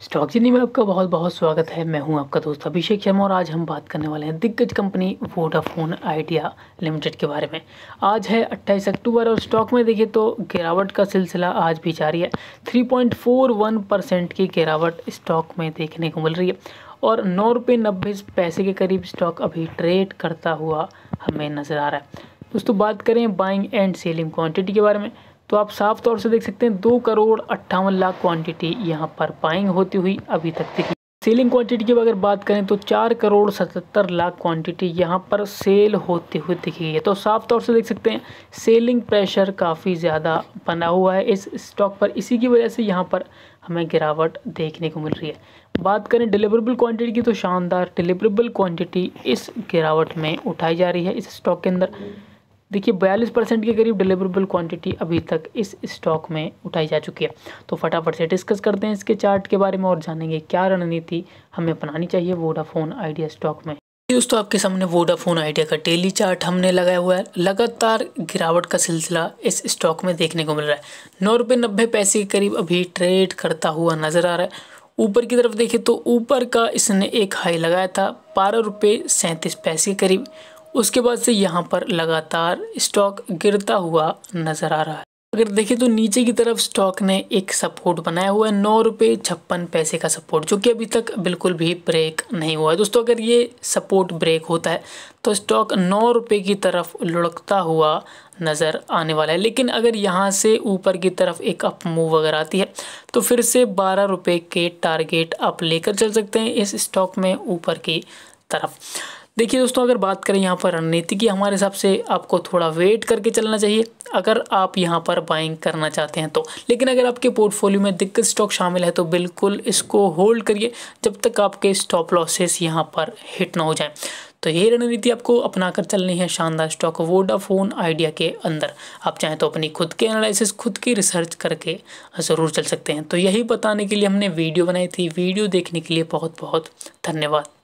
stock जिनी में आपका बहुत बहुत स्वागत है मैं हूं आपका दोस्त अभिषेक शर्मा और आज हम बात करने वाले हैं दिग्गज कंपनी वोडाफोन आइडिया लिमिटेड के बारे में आज है 28 अक्टूबर और स्टॉक में देखिए तो गिरावट का सिलसिला आज भी जारी है 3.41 परसेंट की गिरावट स्टॉक में देखने को मिल रही है और नौ रुपये नब्बे पैसे के करीब स्टॉक अभी ट्रेड करता हुआ हमें नज़र आ रहा है दोस्तों बात करें बाइंग एंड सेलिंग क्वान्टिटी के बारे में तो आप साफ तौर से देख सकते हैं दो करोड़ अट्ठावन लाख क्वांटिटी यहाँ पर पाइंग होती हुई अभी तक दिखी सेलिंग क्वांटिटी की अगर बात करें तो चार करोड़ सतहत्तर लाख क्वांटिटी यहाँ पर सेल होती हुई दिखी है तो साफ तौर से देख सकते हैं सेलिंग प्रेशर काफ़ी ज़्यादा बना हुआ है इस स्टॉक पर इसी की वजह से यहाँ पर हमें गिरावट देखने को मिल रही है बात करें डिलीवरेबल क्वांटिटी की तो शानदार डिलीवरेबल क्वांटिटी इस गिरावट में उठाई जा रही है इस स्टॉक के अंदर देखिए बयालीस परसेंट के करीब डिलीवरेबल क्वांटिटी अभी तक इस स्टॉक में उठाई जा चुकी है तो फटाफट से डिस्कस करते हैं इसके चार्ट के बारे में और जानेंगे क्या रणनीति हमें अपनानी चाहिए वोडाफोन आइडिया स्टॉक में दोस्तों आपके सामने वोडाफोन आइडिया का डेली चार्ट हमने लगाया हुआ है लगातार गिरावट का सिलसिला इस स्टॉक में देखने को मिल रहा है नौ रुपये नब्बे पैसे के करीब अभी ट्रेड करता हुआ नजर आ रहा है ऊपर की तरफ देखें तो ऊपर का इसने एक हाई लगाया था बारह रुपये सैंतीस पैसे के करीब उसके बाद से यहाँ पर लगातार स्टॉक गिरता हुआ नज़र आ रहा है अगर देखें तो नीचे की तरफ स्टॉक ने एक सपोर्ट बनाया हुआ है नौ रुपये छप्पन पैसे का सपोर्ट जो कि अभी तक बिल्कुल भी ब्रेक नहीं हुआ है दोस्तों अगर ये सपोर्ट ब्रेक होता है तो स्टॉक नौ रुपये की तरफ लुढ़कता हुआ नज़र आने वाला है लेकिन अगर यहाँ से ऊपर की तरफ एक अप मूव अगर आती है तो फिर से बारह रुपये के टारगेट आप लेकर चल सकते हैं इस स्टॉक में ऊपर की तरफ देखिए दोस्तों अगर बात करें यहाँ पर रणनीति की हमारे हिसाब से आपको थोड़ा वेट करके चलना चाहिए अगर आप यहाँ पर बाइंग करना चाहते हैं तो लेकिन अगर आपके पोर्टफोलियो में दिक्कत स्टॉक शामिल है तो बिल्कुल इसको होल्ड करिए जब तक आपके स्टॉप लॉसेस यहाँ पर हिट ना हो जाए तो ये रणनीति आपको अपना कर चलनी है शानदार स्टॉक वोडाफोन आइडिया के अंदर आप चाहें तो अपनी खुद के एनालिसिस खुद की रिसर्च करके ज़रूर चल सकते हैं तो यही बताने के लिए हमने वीडियो बनाई थी वीडियो देखने के लिए बहुत बहुत धन्यवाद